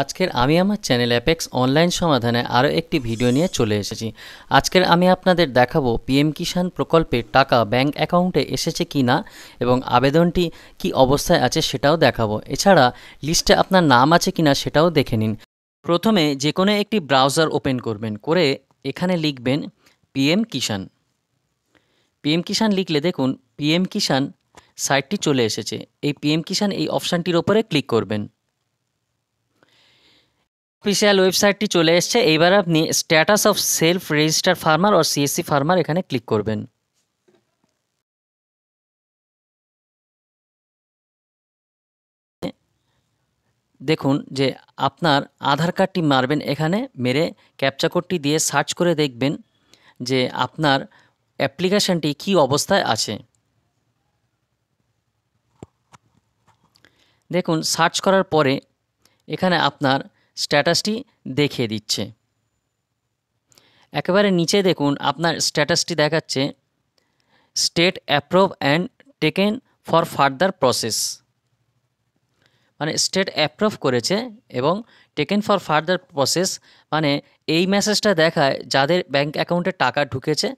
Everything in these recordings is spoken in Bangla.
আজকের আমি আমার চ্যানেল অ্যাপেক্স অনলাইন সমাধানে আরও একটি ভিডিও নিয়ে চলে এসেছি আজকের আমি আপনাদের দেখাবো পিএম কিষাণ প্রকল্পের টাকা ব্যাংক অ্যাকাউন্টে এসেছে কি না এবং আবেদনটি কি অবস্থায় আছে সেটাও দেখাবো এছাড়া লিস্টে আপনার নাম আছে কি না সেটাও দেখে নিন প্রথমে যে কোনো একটি ব্রাউজার ওপেন করবেন করে এখানে লিখবেন পিএম কিষাণ পিএম কিষাণ লিখলে দেখুন পিএম কিষাণ সাইটটি চলে এসেছে এই পিএম কিষাণ এই অপশানটির ওপরে ক্লিক করবেন অফিসিয়াল ওয়েবসাইটটি চলে এসছে এইবার আপনি status of self register farmer ও সিএসসি ফার্মার এখানে ক্লিক করবেন দেখুন যে আপনার আধার কার্ডটি মারবেন এখানে মেরে ক্যাপচা কোডটি দিয়ে সার্চ করে দেখবেন যে আপনার অ্যাপ্লিকেশানটি কি অবস্থায় আছে দেখুন সার্চ করার পরে এখানে আপনার স্ট্যাটাসটি দেখিয়ে দিচ্ছে একেবারে নিচে দেখুন আপনার স্ট্যাটাসটি দেখাচ্ছে state approve and taken for further process মানে স্টেট অ্যাপ্রুভ করেছে এবং টেকেন ফর ফার্দার প্রসেস মানে এই মেসেজটা দেখায় যাদের ব্যাংক অ্যাকাউন্টে টাকা ঢুকেছে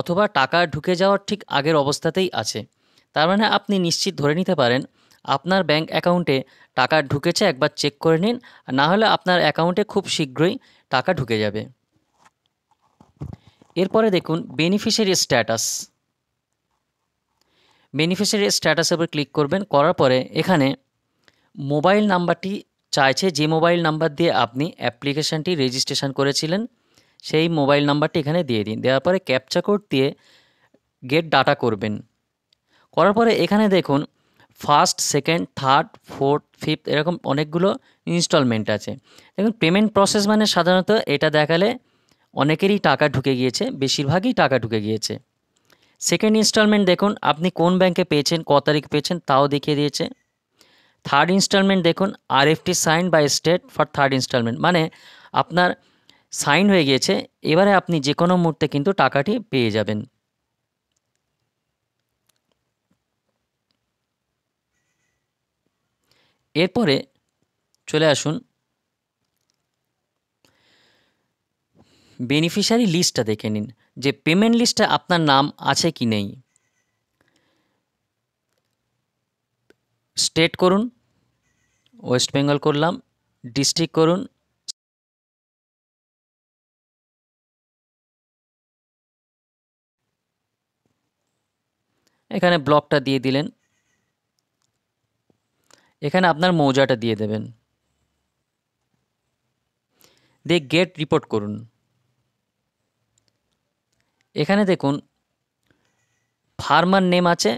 অথবা টাকা ঢুকে যাওয়ার ঠিক আগের অবস্থাতেই আছে তার মানে আপনি নিশ্চিত ধরে নিতে পারেন আপনার ব্যাংক অ্যাকাউন্টে টাকা ঢুকেছে একবার চেক করে নিন না হলে আপনার অ্যাকাউন্টে খুব শীঘ্রই টাকা ঢুকে যাবে এরপরে দেখুন বেনিফিশিয়ারি স্ট্যাটাস বেনিফিশিয়ারি স্ট্যাটাসের উপর ক্লিক করবেন করার পরে এখানে মোবাইল নাম্বারটি চাইছে যে মোবাইল নাম্বার দিয়ে আপনি অ্যাপ্লিকেশানটি রেজিস্ট্রেশন করেছিলেন সেই মোবাইল নাম্বারটি এখানে দিয়ে দিন দেওয়ার পরে ক্যাপচা কোড দিয়ে গেট ডাটা করবেন করার পরে এখানে দেখুন first second third fourth fifth এরকম অনেকগুলো ইনস্টলমেন্ট আছে দেখুন পেমেন্ট প্রসেস মানে সাধারণত এটা দেখালে অনেকেরই টাকা ঢুকে গিয়েছে বেশিরভাগই টাকা ঢুকে গিয়েছে সেকেন্ড ইনস্টলমেন্ট দেখুন আপনি কোন ব্যাংকে পেয়েছেন ক তারিখ পেয়েছেন তাও দেখিয়ে দিয়েছে থার্ড ইনস্টলমেন্ট দেখুন RFT sign by state for third instalment মানে আপনার সাইন হয়ে গিয়েছে এবারে আপনি যে কোনো মুহূর্তে কিন্তু টাকাটি পেয়ে যাবেন এরপরে চলে আসুন বেনিফিশিয়ারি লিস্টটা দেখে নিন যে পেমেন্ট লিস্টে আপনার নাম আছে কি নেই স্টেট করুন ওয়েস্ট বেঙ্গল করলাম ডিস্ট্রিক্ট করুন এখানে ব্লকটা দিয়ে দিলেন এখানে আপনার মৌজাটা দিয়ে দেবেন দে গেট রিপোর্ট করুন এখানে দেখুন ফার্মার নেম আছে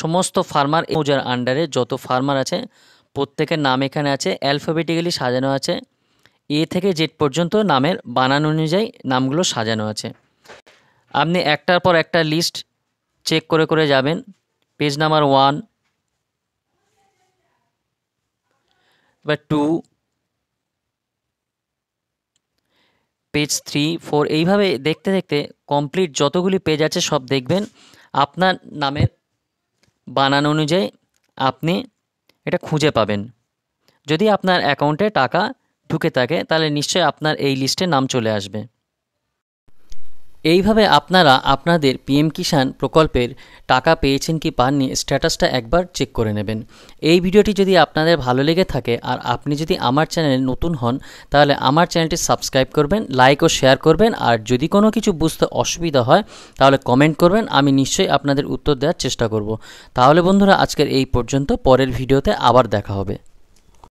সমস্ত ফার্মার মৌজার আন্ডারে যত ফার্মার আছে প্রত্যেকের নাম এখানে আছে অ্যালফাবেটিক্যালি সাজানো আছে এ থেকে জেড পর্যন্ত নামের বানান অনুযায়ী নামগুলো সাজানো আছে আপনি একটার পর একটা লিস্ট চেক করে করে যাবেন পেজ নাম্বার ওয়ান বা টু পেজ থ্রি ফোর এইভাবে দেখতে দেখতে কমপ্লিট যতগুলি পেজ আছে সব দেখবেন আপনার নামের বানান অনুযায়ী আপনি এটা খুঁজে পাবেন যদি আপনার অ্যাকাউন্টে টাকা ঢুকে থাকে তাহলে নিশ্চয়ই আপনার এই লিস্টে নাম চলে আসবে এইভাবে আপনারা আপনাদের পিএম কিষাণ প্রকল্পের টাকা পেয়েছেন কি পাননি স্ট্যাটাসটা একবার চেক করে নেবেন এই ভিডিওটি যদি আপনাদের ভালো লেগে থাকে আর আপনি যদি আমার চ্যানেলে নতুন হন তাহলে আমার চ্যানেলটি সাবস্ক্রাইব করবেন লাইক ও শেয়ার করবেন আর যদি কোনো কিছু বুঝতে অসুবিধা হয় তাহলে কমেন্ট করবেন আমি নিশ্চয়ই আপনাদের উত্তর দেওয়ার চেষ্টা করব তাহলে বন্ধুরা আজকের এই পর্যন্ত পরের ভিডিওতে আবার দেখা হবে